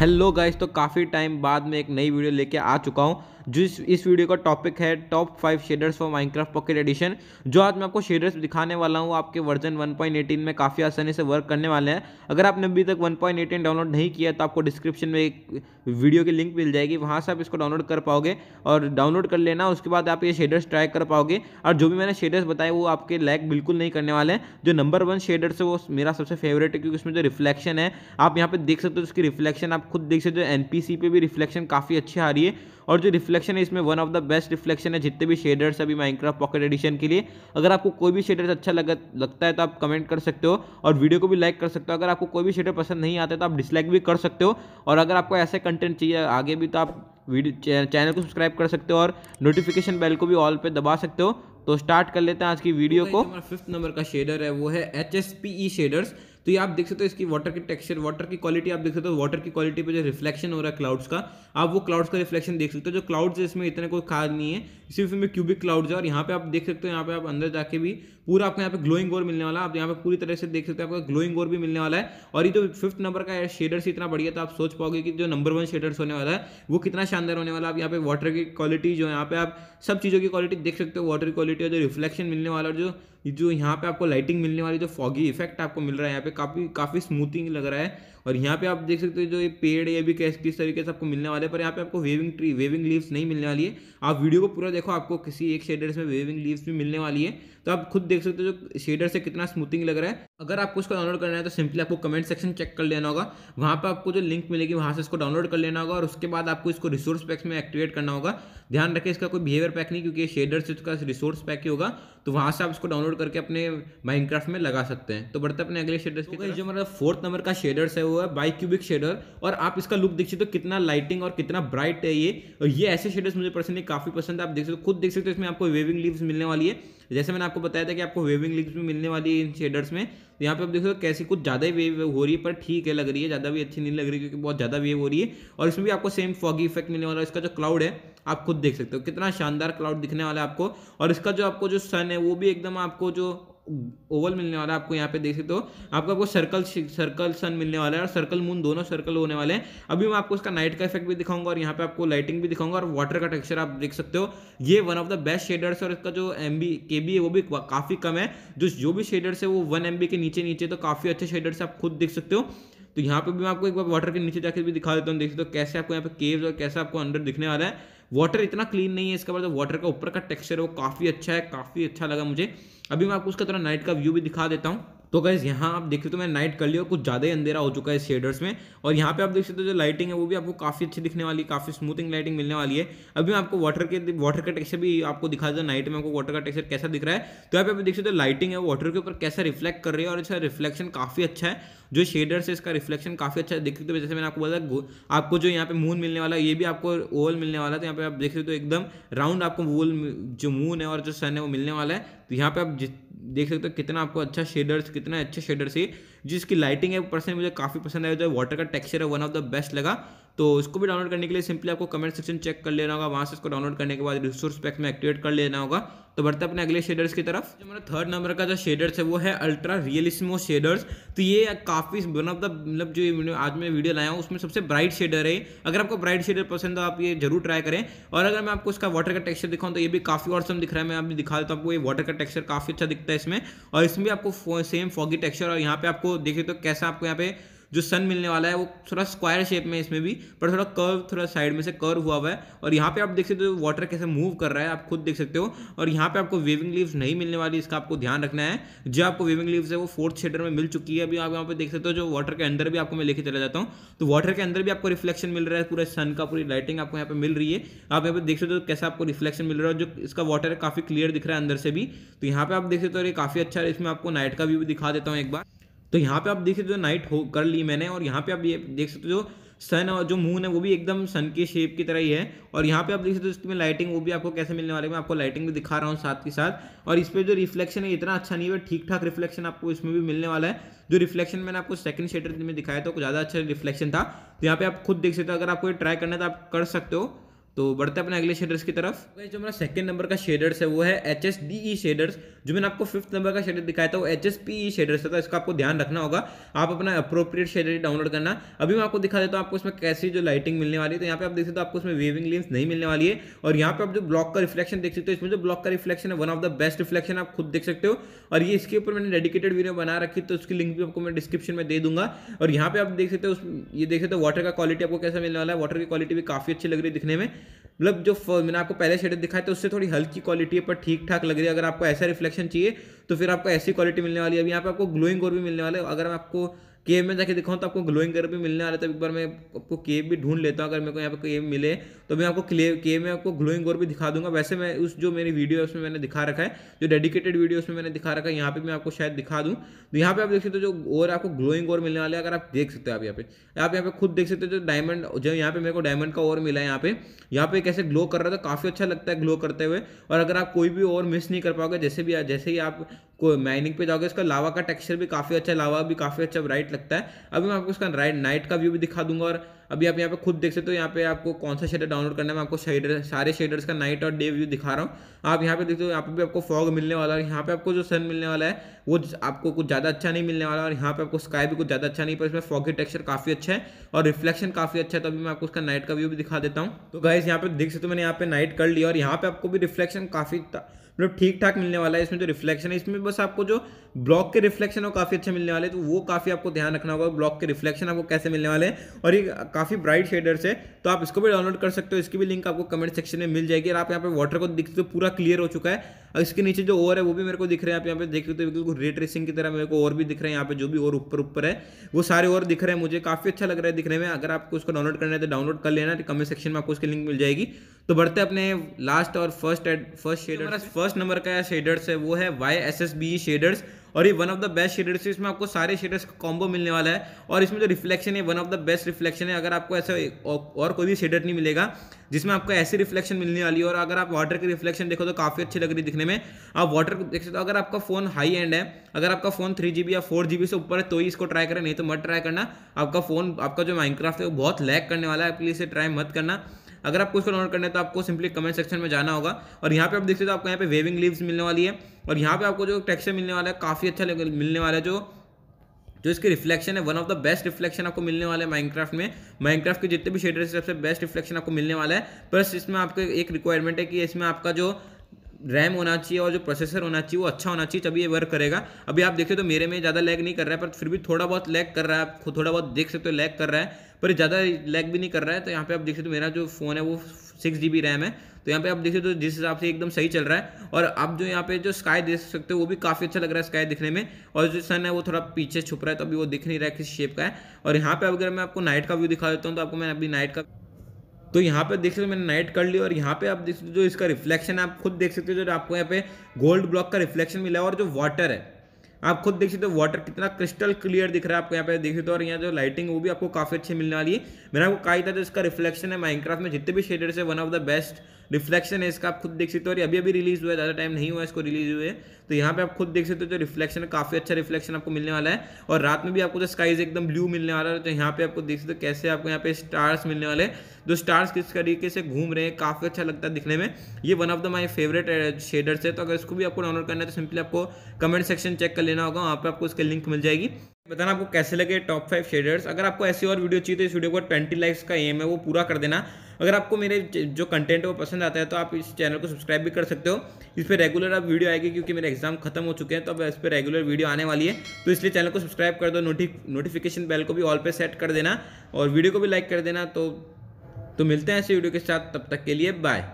hello guys तो काफ़ी time बाद में एक नई वीडियो लेके आ चुका हूँ जो इस इस वीडियो का टॉपिक है top five shaders for Minecraft pocket edition जो आज मैं आपको शेडर्स दिखाने वाला हूँ आपके वर्जन 1.18 में काफ़ी आसानी से वर्क करने वाले हैं अगर आपने अभी तक 1.18 डाउनलोड नहीं किया तो आपको डिस्क्रिप्शन में एक वीडियो की लिंक मिल जाएगी वहाँ से आप इसको डाउनलोड कर पाओगे और डाउनलोड कर लेना उसके बाद आप ये शेडर्स ट्राई कर पाओगे और जो भी मैंने शेडर्स बताए वो आपके लैक बिल्कुल नहीं करने वाले हैं जो नंबर वन शेडर्स है वो मेरा सबसे फेवरेट है क्योंकि उसमें जो रिफ्लेक्शन है आप यहाँ पे देख सकते हो उसकी रिफ्लेक्शन आप खुद देख सकते हो एन पे भी रिफ्लेक्शन काफ़ी अच्छी आ रही है और जो रिफ्लेक्शन है इसमें one of the best reflection है जितने भी शेडर्स अभी माइनक्राफ्ट पॉकेट एडिशन के लिए अगर आपको कोई भी शेडर अच्छा लग, लगता है तो आप कमेंट कर सकते हो और वीडियो को भी लाइक कर सकते हो अगर आपको कोई भी शेडर पसंद नहीं आता तो आप डिसलाइक भी कर सकते हो और अगर आपको ऐसे कंटेंट चाहिए आगे भी तो आप वीडियो चैनल को सब्सक्राइब कर सकते हो और नोटिफिकेशन बेल को भी ऑल पे दबा सकते हो तो स्टार्ट कर लेते हैं आज की वीडियो तो को हमारा फिफ्थ नंबर का शेडर है वो है H S P E shaders तो ये आप देख सकते हो इसकी वाटर की टेक्सचर वाटर की क्वालिटी आप देख सकते हो वाटर की क्वालिटी पर जो रिफ्लेक्शन हो रहा है क्लाउड्स का आप वो क्लाउड्स का रिफ्लेक्शन देख सकते हो जो क्लाउड्स है इसमें इतने कोई खास नहीं है सिर्फ इसमें क्यूबिक क्लाउड्स है और यहाँ पे आप देख सकते हो यहाँ पे आप अंदर जाके भी पूरा आपको यहाँ पे ग्लोइंग ओर मिलने वाला आप यहाँ पे पूरी तरह से देख सकते हो आपको ग्लोइंग ओर भी मिलने वाला है और ये जो फिफ्थ नंबर का शेडर्स इतना बढ़िया था तो आप सोच पाओगे कि जो नंबर वन शेडर्स होने वाला है वो कितना शानदार होने वाला आप यहाँ पे वाटर की क्वालिटी जो यहाँ पे आप सब चीज़ों की क्वालिटी देख सकते हो वाटर की क्वालिटी और जो रिफ्लेक्शन मिलने वाला और जो जो यहाँ पे आपको लाइटिंग मिलने वाली जो फॉगी इफेक्ट आपको मिल रहा है यहाँ पे काफ़ी काफ़ी स्मूथिंग लग रहा है और यहाँ पे आप देख सकते हो जो ये पेड़ ये भी किस तरीके से आपको मिलने वाले पर यहाँ पे आपको वेविंग ट्री वेविंग लीव्स नहीं मिलने वाली है आप वीडियो को पूरा देखो आपको किसी एक शेडर से वेविंग लीव्स भी मिलने वाली है तो आप खुद देख सकते हो जो शेडर से कितना स्मूथिंग लग रहा है अगर आपको इसको डाउनलोड करना है तो सिंपली आपको कमेंट सेक्शन चेक कर लेना होगा वहाँ पर आपको जो लिंक मिलेगी वहाँ से इसको डाउनलोड कर लेना होगा और उसके बाद आपको इसको रिसोर्स पैक्स में एक्टिवेट करना होगा ध्यान रखें इसका कोई बिहेवियर पैक नहीं क्योंकि शेडर से उसका रिसोर्स पैक ही होगा तो वहाँ से आप इसको डाउनलोड करके अपने माइनक्राफ्ट में लगा सकते हैं तो बढ़ते अपने अगले शेडर्स तो जो मतलब फोर्थ नंबर का शेडर्स है वो हुआ है बाई क्यूबिक शेडर और आप इसका लुक देख सकते हो कितना लाइटिंग और कितना ब्राइट है ये और ये ऐसे शेडर्स मुझे पर्सनली काफी पसंद है आप देख सकते हो खुद देख सकते हो इसमें आपको वेविंग लीव्स मिलने वाली है जैसे मैंने आपको बताया था कि आपको वेविंग लीव्स भी मिलने वाली है इन शेडर्स में तो यहाँ पे आप देख सकते हो कैसी कुछ ज़्यादा ही वेव हो रही है पर ठीक है लग रही है ज़्यादा भी अच्छी नहीं लग रही क्योंकि बहुत ज़्यादा वेव हो रही है और इसमें भी आपको सेम फॉगी इफेक्ट मिलने वाला है इसका जो क्लाउड है आप खुद देख सकते हो कितना शानदार क्लाउड दिखने वाला है आपको और इसका जो आपको जो सन है वो भी एकदम आपको जो ओवल मिलने वाला है आपको यहाँ पे देख सकते हो आपको आपको सर्कल सर्कल सन मिलने वाला है और सर्कल मून दोनों सर्कल होने वाले हैं अभी मैं आपको इसका नाइट का इफेक्ट भी दिखाऊंगा और यहाँ पे आपको लाइटिंग भी दिखाऊंगा और वाटर का टेक्सचर आप देख सकते हो ये one of the best shaders और इसका जो एम बी के बी है वो भी काफ़ी कम है जो जो भी शेडर्स है वो वन एम बी के नीचे नीचे तो काफ़ी अच्छे शेडर्स आप खुद देख सकते हो तो यहाँ पे भी मैं आपको एक बार वाटर के नीचे जाकर भी दिखा देता हूँ देख सकते हो कैसे आपको यहाँ पे केव्स और कैसे आपको अंडर दिखने वाला है वाटर इतना क्लीन नहीं है इसका मतलब वाटर का ऊपर का टेक्सचर है वो काफ़ी अच्छा है काफ़ी अच्छा लगा मुझे अभी मैं आपको उसका थोड़ा नाइट का व्यू भी दिखा देता हूँ तो गैस यहाँ आप देख सकते हो मैंने नाइट कर लिया और कुछ ज़्यादा ही अंधेरा हो चुका है शेडर्स में और यहाँ पे आप देख सकते हो जो लाइटिंग है वो भी आपको काफ़ी अच्छी दिखने वाली है काफ़ी स्मूथिंग लाइटिंग मिलने वाली है अभी मैं आपको वाटर के वाटर का टेक्सचर भी आपको दिखा दिया नाइट में आपको वाटर का टेक्सचर कैसा दिख रहा है तो यहाँ पे आप देख सकते हो लाइटिंग है वाटर के ऊपर कैसा रिफ्लेक्ट कर रही है और इसका रिफ्लेक्शन काफ़ी अच्छा है जो शेडर्स है इसका रिफ्लेक्शन काफ़ी अच्छा है रही है जैसे मैंने आपको बताया आपको जो यहाँ पे मून मिलने वाला है ये भी आपको ओवल मिलने वाला है तो यहाँ पे आप देख सकते हो एकदम राउंड आपको वोल जो मून है और जो सन है वो मिलने वाला है तो यहाँ पे आप देख सकते हो कितना आपको अच्छा शेडर्स कितना अच्छे शेडर्स है जिसकी लाइटिंग है पर्सन मुझे काफ़ी पसंद आया जो वाटर का टेक्सचर है वन ऑफ द बेस्ट लगा तो इसको भी डाउनलोड करने के लिए सिंपली आपको कमेंट सेक्शन चेक कर लेना होगा वहाँ से इसको डाउनलोड करने के बाद रिसोर्स पैक में एक्टिवेट कर लेना होगा तो बढ़ते अपने अगले शेडर्स की तरफ जो हमारा थर्ड नंबर का जो शेडर्स है वो है अल्ट्रा रियलिस्मो शेडर्स तो ये काफ़ी वन ऑफ द मतलब जो आज मैं वीडियो लाया हूँ उसमें सबसे ब्राइट शेडर है अगर आपको ब्राइट शेडर पसंद है आप ये जरूर ट्राई करें और अगर मैं आपको इसका वाटर का टेक्सचर दिखाऊँ तो ये भी काफ़ी औसम दिख रहा है मैं आप दिखा देता हूँ आपको ये वाटर का टेक्स्चर काफ़ी अच्छा दिखता है इसमें और इसमें भी आपको सेम फॉगी टेक्चर और यहाँ पे आपको देखे तो कैसा आपको यहाँ पे जो सन मिलने वाला है वो थोड़ा स्क्वायर शेप में इसमें भी पर थोड़ा कर्व थोड़ा साइड में से कर्व हुआ हुआ है और यहाँ पे आप देख सकते हो वाटर कैसे मूव कर रहा है आप खुद देख सकते हो और यहाँ पे आपको वेविंग लीव्स नहीं मिलने वाली इसका आपको ध्यान रखना है जो आपको वेविंग लीव्स है वो फोर्थ शेडर में मिल चुकी है अभी आप यहाँ पे देख सकते हो जो वाटर के अंदर भी आपको मैं लेके चला जाता हूँ तो वाटर के अंदर भी आपको रिफ्लेक्शन मिल रहा है पूरे सन का पूरी लाइटिंग आपको यहाँ पे मिल रही है आप यहाँ पे देख सकते हो कैसे आपको रिफ्लेक्शन मिल रहा है जो इसका वाटर है काफी क्लियर दिख रहा है अंदर से भी तो यहाँ पे आप देख सकते हो ये काफी अच्छा इसमें आपको नाइट का व्यू भी दिखा देता हूँ एक बार तो यहाँ पे आप देख सकते हो नाइट हो कर ली मैंने और यहाँ पे आप ये देख सकते हो सन और जो मून है वो भी एकदम सन के शेप की तरह ही है और यहाँ पे आप देख सकते हो इसमें लाइटिंग वो भी आपको कैसे मिलने वाले मैं आपको लाइटिंग भी दिखा रहा हूँ साथ के साथ और इस पर जो रिफ्लेक्शन है इतना अच्छा नहीं है ठीक ठाक रिफ्लेक्शन आपको इसमें भी मिलने वाला है जो रिफ्लेक्शन मैंने आपको सेकंड शेटर में दिखाया था कुछ ज़्यादा अच्छा रिफ्लेक्शन था तो यहाँ पे आप खुद देख सकते हो अगर आपको ये ट्राई करना है तो आप कर सकते हो तो बढ़ते अपने अगले शेडर्स की तरफ तो जो मेरा सेकंड नंबर का शेडर्स है वो है H S D E shaders जो मैंने आपको फिफ्थ नंबर का शेडर दिखाया था वो H S P E shaders था तो इसका आपको ध्यान रखना होगा आप अपना अप्रोप्रिएट शेडर डाउनलोड करना अभी मैं आपको दिखा देता हूँ आपको इसमें कैसी जो लाइटिंग मिलने वाली है तो यहाँ पे आप देख सकते हो आपको इसमें वेविंग लेंस नहीं मिलने वाली है और यहाँ पे आप जो ब्लॉक का रिफ्लेक्शन देख सकते हो इसमें जो ब्लॉक का रिफ्लेक्शन है one of the best reflection आप खुद देख सकते हो और ये इसके ऊपर मैंने डेडिकेटेड वीडियो बना रखी तो उसकी लिंक भी आपको मैं डिस्क्रिप्शन में दे दूंगा और यहाँ पे आप देख सकते हो ये देख सकते हो वाटर का क्वालिटी आपको कैसा मिलने वाला है वाटर की क्वालिटी भी काफी अच्छी लग रही है दिखने में मतलब जो मैंने आपको पहले शेडर दिखाया था उससे थोड़ी हल्की क्वालिटी है पर ठीक ठाक लग रही है अगर आपको ऐसा रिफ्लेक्शन चाहिए तो फिर आपको ऐसी क्वालिटी मिलने वाली है अभी यहाँ पे आपको ग्लोइंग और भी मिलने वाले अगर आपको केव में जाके दिखाऊँ तो आपको ग्लोइंग कर भी मिलने वाले है तो एक बार मैं आपको केव भी ढूंढ लेता हूँ अगर मेरे को यहाँ पे केव मिले तो मैं आपको क्लेव केव में आपको ग्लोइंग और भी दिखा दूंगा वैसे मैं उस जो मेरी वीडियो है उसमें मैंने दिखा रखा है जो डेडिकेटेड वीडियो उसमें मैंने दिखा रखा है यहाँ पे मैं आपको शायद दिखा दूँ तो यहाँ पे आप देख सकते हो जो और आपको ग्लोइंग और मिलने वाले अगर आप देख सकते हो आप यहाँ पे आप यहाँ पे खुद देख सकते हो जो डायमंड जो यहाँ पे मेरे को डायमंड का और मिला है यहाँ पे यहाँ पे कैसे ग्लो कर रहा था काफ़ी अच्छा लगता है ग्लो करते हुए और अगर आप कोई भी और मिस नहीं कर पाओगे जैसे भी जैसे ही आप को माइनिंग पे जाओगे इसका लावा का टेक्सचर भी काफ़ी अच्छा लावा भी काफ़ी अच्छा ब्राइट लगता है अभी मैं आपको इसका राइट नाइट का व्यू भी दिखा दूंगा और अभी आप यहाँ पे खुद देख सकते हो तो यहाँ पे आपको कौन सा शेडर डाउनलोड करना है मैं आपको शेडर सारे शेडर्स का नाइट और डे व्यू दिखा रहा हूँ आप यहाँ पे देखते हो यहाँ पे भी आपको फॉग मिलने वाला है और यहाँ पे आपको जो सन मिलने वाला है वो आपको कुछ ज़्यादा अच्छा नहीं मिलने वाला और यहाँ पे आपको स्काई भी कुछ ज़्यादा अच्छा नहीं पर इसमें के टेक्चर काफ़ी अच्छा है और रिफ्लेक्शन काफ़ी अच्छा है तो अभी मैं आपको उसका नाइट का व्यू भी दिखा देता हूँ तो गाइज यहाँ पे देख सकते हो मैंने यहाँ पे नाइट कर लिया और यहाँ पे आपको भी रिफ्लेक्शन काफ़ी मतलब ठीक ठाक मिलने वाला है इसमें जो रिफ्लेक्शन है इसमें बस आपको जो ब्लॉक के रिफ्लेक्शन है काफ़ी अच्छे मिलने वाले तो वो काफ़ी आपको ध्यान रखना होगा ब्लॉक के रिफ्लेक्शन आपको कैसे मिलने वाले हैं और ये काफ़ी ब्राइट शेडर्स है तो आप इसको भी डाउनलोड कर सकते हो इसकी भी लिंक आपको कमेंट सेक्शन में मिल जाएगी और आप यहाँ पर वाटर को दिख हो पूरा क्लियर हो चुका है इसके नीचे जो ओर है वो भी मेरे को दिख रहे हैं आप यहाँ पे देख रहे हो बिल्कुल रेट रेसिंग की तरह मेरे को और भी दिख रहे हैं यहाँ पे जो भी और ऊपर ऊपर है वो सारे और दिख रहे हैं मुझे काफ़ी अच्छा लग रहा है दिखने में अगर आपको उसको डाउनलोड करना है तो डाउनलोड कर लेना कमेंट सेक्शन में आपको उसकी लिंक मिल जाएगी तो बढ़ते अपने लास्ट और first first shader first number का शेडर्स है वो है Y S S B shaders और ये one of the best shaders है इसमें आपको सारे शेडर्स का कॉम्बो मिलने वाला है और इसमें जो रिफ्लेक्शन है one of the best reflection है अगर आपको ऐसा और कोई भी शेडर नहीं मिलेगा जिसमें आपको ऐसी रिफ्लेक्शन मिलने वाली है और अगर आप वाटर की रिफ्लेक्शन देखो तो काफ़ी अच्छी लग रही दिखने में आप वाटर देख सकते हो अगर आपका फ़ोन हाई एंड है अगर आपका फ़ोन थ्री जीबी या फोर जी से ऊपर है तो ही इसको ट्राई करें नहीं तो मत ट्राई करना आपका फ़ोन आपका जो माइनक्राफ्ट है वो बहुत लैग करने वाला है प्लीज इसे ट्राई मत करना अगर आपको इसको डाउनलोड करना है तो आपको सिंपली कमेंट सेक्शन में जाना होगा और यहाँ पे आप देख सकते हो आपको यहाँ पे वेविंग लीव्स मिलने वाली है और यहाँ पे आपको जो टेक्सचर मिलने वाला है काफ़ी अच्छा मिलने वाला है जो जो इसके रिफ्लेक्शन है one of the best reflection आपको मिलने वाला है माइनक्राफ्ट में माइनक्राफ्ट के जितने भी शेडर सबसे बेस्ट रिफ्लेक्शन आपको मिलने वाला है प्लस इसमें आपको एक रिक्वायरमेंट है कि इसमें आपका जो रैम होना चाहिए और जो प्रोसेसर होना चाहिए वो अच्छा होना चाहिए तभी ये वर्क करेगा अभी आप देखिए तो मेरे में ज़्यादा लैग नहीं कर रहा है पर फिर भी थोड़ा बहुत लैग कर रहा है आप थोड़ा बहुत देख सकते हो लैग कर रहा है पर ज़्यादा लैग भी नहीं कर रहा है तो यहाँ पे आप देख सकते हो मेरा जो फ़ोन है वो सिक्स जी रैम है तो यहाँ पे आप देख सकते हो जिस हिसाब से एकदम सही चल रहा है और आप जो यहाँ पे जो स्काई देख सकते हो वो भी काफ़ी अच्छा लग रहा है स्काई दिखने में और जो सन है वो थोड़ा पीछे छुप रहा है तो अभी वो दिख नहीं रहा है किस शेप का है और यहाँ पे अगर मैं आपको नाइट का व्यू दिखा देता हूँ तो आपको मैं अभी नाइट का तो यहाँ पे देख सकते हो मैंने नाइट कर ली और यहाँ पे आप देख सकते हो जो इसका रिफ्लेक्शन है आप खुद देख सकते हो जो आपको यहाँ पे गोल्ड ब्लॉक का रिफ्लेक्शन मिला है और जो वाटर है आप खुद देख सकते हो वाटर कितना क्रिस्टल क्लियर दिख रहा है आपको यहाँ पे देख सकते हो और यहाँ जो लाइटिंग वो भी आपको काफी अच्छी मिलने वाली है मैंने आपको कहा था जो इसका रिफ्लेक्शन है माइनक्राफ्ट में जितने भी शेडर्स है one of the best reflection है इसका आप खुद देख सकते हो और अभी अभी रिलीज हुआ है ज़्यादा टाइम नहीं हुआ इसको रिलीज हुए तो यहाँ पे आप खुद देख सकते हो जो तो रिफ्लेक्शन है काफ़ी अच्छा रिफ्लेक्शन आपको मिलने वाला है और रात में भी आपको जो स्काईज एकदम ब्लू मिलने वाला है तो यहाँ पे आपको देख सकते हो कैसे आपको यहाँ पे स्टार्स मिलने वाले जो स्टार्स किस तरीके से घूम रहे हैं काफ़ी अच्छा लगता है दिखने में ये one of the my favourite shaders है तो अगर इसको भी आपको डाउनलोड करना है तो सिंपली आपको कमेंट सेक्शन चेक कर लेना होगा वहाँ पर आपको इसके लिंक मिल जाएगी बताना आपको कैसे लगे टॉप फाइव शेडर्स अगर आपको ऐसी और वीडियो चाहिए तो इस वीडियो को ट्वेंटी लाइक्स का एम है वो पूरा कर देना अगर आपको मेरे जो कंटेंट है वो पसंद आता है तो आप इस चैनल को सब्सक्राइब भी कर सकते हो इस पर रेगुलर अब वीडियो आएगी क्योंकि मेरे एग्जाम खत्म हो चुके हैं तो अब इस पर रेगुलर वीडियो आने वाली है तो इसलिए चैनल को सब्सक्राइब कर दो नोटिफिकेशन बेल को भी ऑल पर सेट कर देना और वीडियो को भी लाइक कर देना तो तो मिलते हैं ऐसे वीडियो के साथ तब तक के लिए बाय